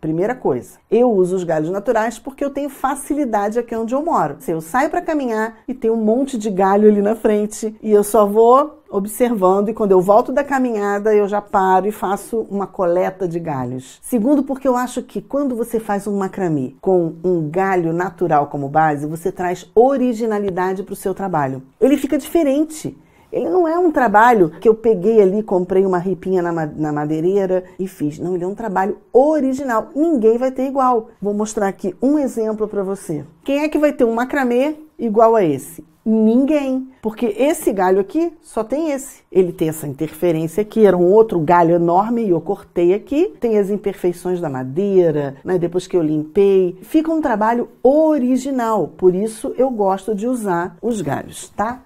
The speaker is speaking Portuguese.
Primeira coisa, eu uso os galhos naturais porque eu tenho facilidade aqui onde eu moro. Se eu saio para caminhar e tem um monte de galho ali na frente e eu só vou observando e quando eu volto da caminhada eu já paro e faço uma coleta de galhos. Segundo, porque eu acho que quando você faz um macramê com um galho natural como base, você traz originalidade para o seu trabalho. Ele fica diferente ele não é um trabalho que eu peguei ali, comprei uma ripinha na, na madeireira e fiz. Não, ele é um trabalho original. Ninguém vai ter igual. Vou mostrar aqui um exemplo para você. Quem é que vai ter um macramê igual a esse? Ninguém, porque esse galho aqui só tem esse. Ele tem essa interferência aqui, era um outro galho enorme e eu cortei aqui. Tem as imperfeições da madeira, né? Depois que eu limpei, fica um trabalho original. Por isso eu gosto de usar os galhos, tá?